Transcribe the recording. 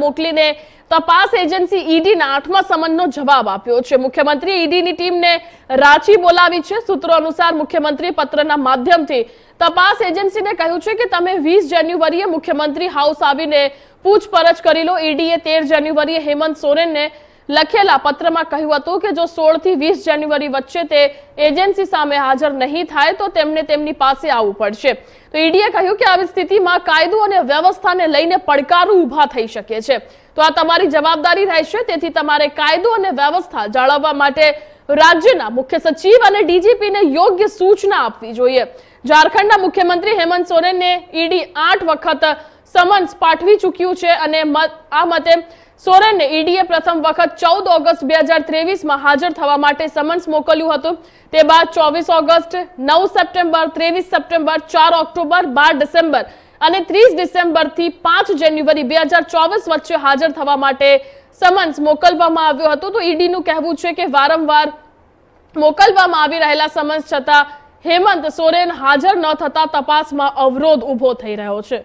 મોકલીને તપાસ એજન્સી ઈડીના આઠમા સમનનો જવાબ આપ્યો છે મુખ્યમંત્રી ઈડીની ટીમને રાંચી બોલાવી છે સૂત્રો અનુસાર મુખ્યમંત્રી પત્રના માધ્યમથી તપાસ એજન્સીને કહ્યું છે કે તમે વીસ જાન્યુઆરીએ મુખ્યમંત્રી હાઉસ આવીને પૂછપરછ કરી લો ઈડીએ તેર જાન્યુઆરીએ હેમંત સોરેનને લખેલા પત્રમાં કહ્યું હતું કે જો સોળ થી વીસ જાન્યુઆરી વચ્ચે તે એજન્સી સામે હાજર નહીં થાય તો તેમને તેમની પાસે આવવું પડશે તો ઈડીએ કહ્યું કે આવી સ્થિતિમાં કાયદો અને વ્યવસ્થાને લઈને પડકારો ઊભા થઈ શકે છે તો આ તમારી જવાબદારી રહેશે તેથી તમારે કાયદો અને વ્યવસ્થા જાળવવા માટે રાજ્યના મુખ્ય સચિવ અને ડીજીપીને યોગ્ય સૂચના આપવી જોઈએ ઝારખંડના મુખ્યમંત્રી હેમંત સોરેનને ઈડી આઠ વખત સમન્સ પાઠવી ચૂક્યું છે અને આ મતે સોરેનને ઈડીએ પ્રથમ વખત ચૌદ ઓગસ્ટ બે હજાર ત્રેવીસમાં હાજર થવા માટે સમન્સ મોકલ્યું હતું તે બાદ ચોવીસ ઓગસ્ટ નવ સપ્ટેમ્બર ત્રેવીસ સપ્ટેમ્બર ચાર ઓક્ટોબર બાર ડિસેમ્બર અને ત્રીસ ડિસેમ્બરથી પાંચ જાન્યુઆરી બે હજાર ચોવીસ વચ્ચે હાજર થવા માટે સમન્સ મોકલવામાં આવ્યું હતું તો ઈડીનું કહેવું છે કે વારંવાર મોકલવામાં આવી રહેલા સમન્સ છતાં હેમંત સોરેન હાજર ન થતા તપાસમાં અવરોધ ઊભો થઈ રહ્યો છે